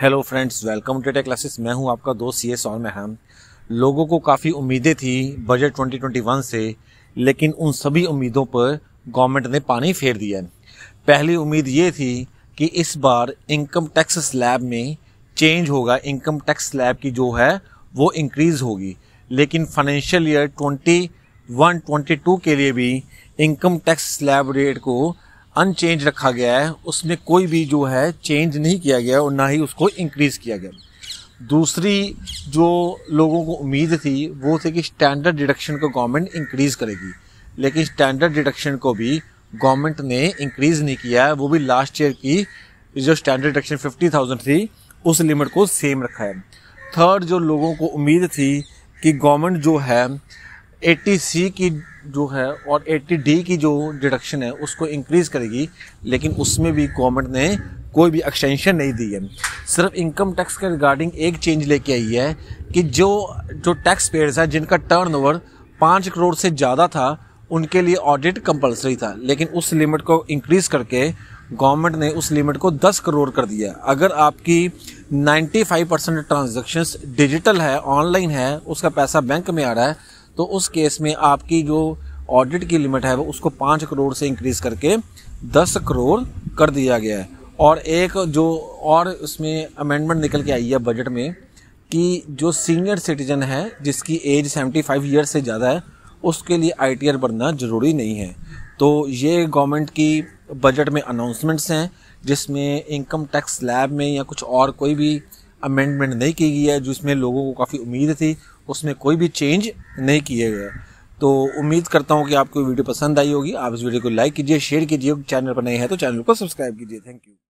hello friends welcome to tech classes मैं हूं आपका दोस्त सी एस और मेहम लोगों को काफ़ी उम्मीदें थी बजट 2021 से लेकिन उन सभी उम्मीदों पर गवर्नमेंट ने पानी फेर दिया पहली उम्मीद ये थी कि इस बार इनकम टैक्स स्लैब में चेंज होगा इनकम टैक्स स्लैब की जो है वो इंक्रीज होगी लेकिन फाइनेंशियल ईयर ट्वेंटी टू के लिए भी इनकम टैक्स स्लैब रेट को अनचेंज रखा गया है उसमें कोई भी जो है चेंज नहीं किया गया और ना ही उसको इंक्रीज़ किया गया दूसरी जो लोगों को उम्मीद थी वो थी कि स्टैंडर्ड डिडक्शन को गवर्नमेंट इंक्रीज़ करेगी लेकिन स्टैंडर्ड डिडक्शन को भी गवर्नमेंट ने इंक्रीज़ नहीं किया है वो भी लास्ट ईयर की जो स्टैंडर्ड डिडक्शन फिफ्टी थाउजेंड थी उस लिमिट को सेम रखा है थर्ड जो लोगों को उम्मीद थी कि गवर्नमेंट जो है एटी सी की जो है और 80 डी की जो डिडक्शन है उसको इंक्रीज़ करेगी लेकिन उसमें भी गवर्नमेंट ने कोई भी एक्सटेंशन नहीं दी है सिर्फ इनकम टैक्स के रिगार्डिंग एक चेंज लेके आई है कि जो जो टैक्स पेयर्स हैं जिनका टर्न ओवर पाँच करोड़ से ज़्यादा था उनके लिए ऑडिट कंपलसरी था लेकिन उस लिमिट को इंक्रीज़ करके गवर्नमेंट ने उस लिमिट को 10 करोड़ कर दिया अगर आपकी 95 परसेंट ट्रांजेक्शन्स डिजिटल है ऑनलाइन है उसका पैसा बैंक में आ रहा है तो उस केस में आपकी जो ऑडिट की लिमिट है वो उसको पाँच करोड़ से इंक्रीज करके दस करोड़ कर दिया गया है और एक जो और उसमें अमेंडमेंट निकल के आई है बजट में कि जो सीनियर सिटीजन है जिसकी एज सेवेंटी फाइव ईयर से ज़्यादा है उसके लिए आई बनना ज़रूरी नहीं है तो ये गवर्नमेंट की बजट में अनाउंसमेंट्स हैं जिसमें इनकम टैक्स स्लैब में या कुछ और कोई भी अमेंडमेंट नहीं की गई है जिसमें लोगों को काफ़ी उम्मीद थी उसमें कोई भी चेंज नहीं किया गया तो उम्मीद करता हूँ कि आपको वीडियो पसंद आई होगी आप इस वीडियो को लाइक कीजिए शेयर कीजिए चैनल पर नए हैं तो चैनल को सब्सक्राइब कीजिए थैंक यू